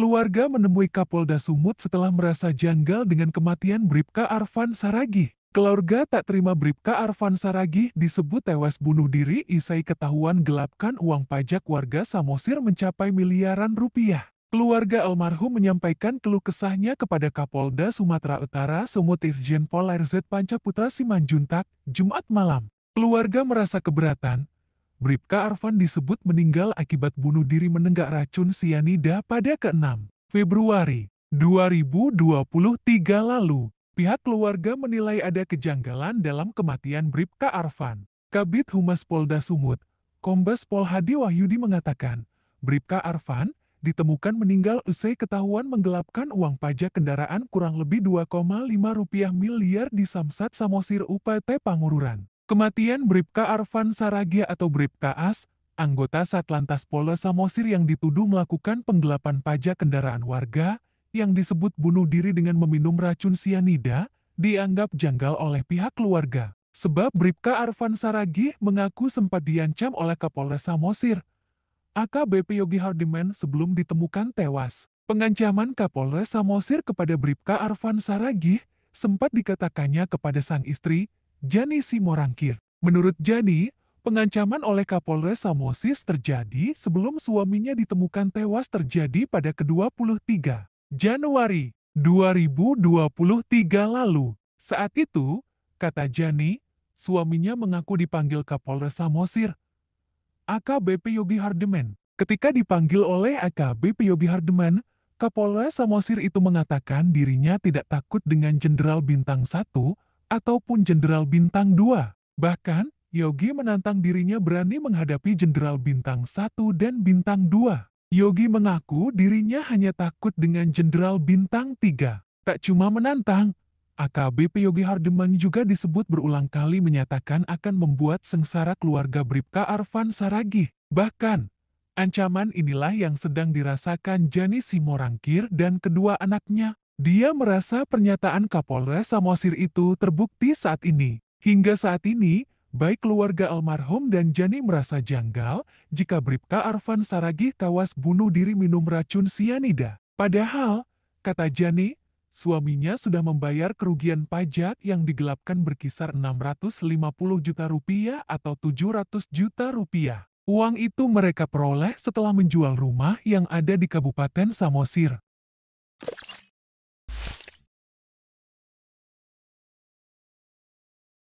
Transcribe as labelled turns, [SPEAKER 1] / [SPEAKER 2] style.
[SPEAKER 1] Keluarga menemui Kapolda Sumut setelah merasa janggal dengan kematian Bripka Arfan Saragi. Keluarga tak terima Bripka Arfan Saragi disebut tewas bunuh diri isai ketahuan gelapkan uang pajak warga Samosir mencapai miliaran rupiah. Keluarga almarhum menyampaikan keluh kesahnya kepada Kapolda Sumatera Utara Sumut Irjen Pol RZ Pancaputra Simanjuntak, Jumat malam. Keluarga merasa keberatan, Bripka Arvan disebut meninggal akibat bunuh diri menenggak racun sianida pada ke-6 Februari 2023 lalu. Pihak keluarga menilai ada kejanggalan dalam kematian Bripka Arvan. Kabit Humas Polda Sumut, Kombes Pol Hadi Wahyudi mengatakan, Bripka Arvan ditemukan meninggal usai ketahuan menggelapkan uang pajak kendaraan kurang lebih 2,5 rupiah miliar di Samsat Samosir UPT Pangururan. Kematian Bripka Arvan Saragia atau Bripka As, anggota Satlantas Polres Samosir yang dituduh melakukan penggelapan pajak kendaraan warga, yang disebut bunuh diri dengan meminum racun sianida, dianggap janggal oleh pihak keluarga. Sebab Bripka Arvan Saragi mengaku sempat diancam oleh Kapolres Samosir, AKBP Yogi Hardiman sebelum ditemukan tewas. Pengancaman Kapolres Samosir kepada Bripka Arvan Saragi sempat dikatakannya kepada sang istri, Jani Simorangkir. Menurut Jani, pengancaman oleh Kapolres Samosis terjadi sebelum suaminya ditemukan tewas terjadi pada ke-23 Januari 2023 lalu. Saat itu, kata Jani, suaminya mengaku dipanggil Kapolres Samosir, AKBP Yogi Hardeman. Ketika dipanggil oleh AKBP Yogi Hardeman, Kapolres Samosir itu mengatakan dirinya tidak takut dengan Jenderal Bintang 1 ataupun jenderal bintang 2. Bahkan, Yogi menantang dirinya berani menghadapi jenderal bintang 1 dan bintang 2. Yogi mengaku dirinya hanya takut dengan jenderal bintang 3. Tak cuma menantang, AKBP Yogi Hardeman juga disebut berulang kali menyatakan akan membuat sengsara keluarga Bripka Arvan Saragi. Bahkan, ancaman inilah yang sedang dirasakan Jani Simorangkir dan kedua anaknya. Dia merasa pernyataan Kapolres Samosir itu terbukti saat ini. Hingga saat ini, baik keluarga almarhum dan Jani merasa janggal jika Bribka Arvan Saragih Kawas bunuh diri minum racun sianida. Padahal, kata Jani, suaminya sudah membayar kerugian pajak yang digelapkan berkisar 650 juta rupiah atau 700 juta rupiah. Uang itu mereka peroleh setelah menjual rumah yang ada di Kabupaten Samosir.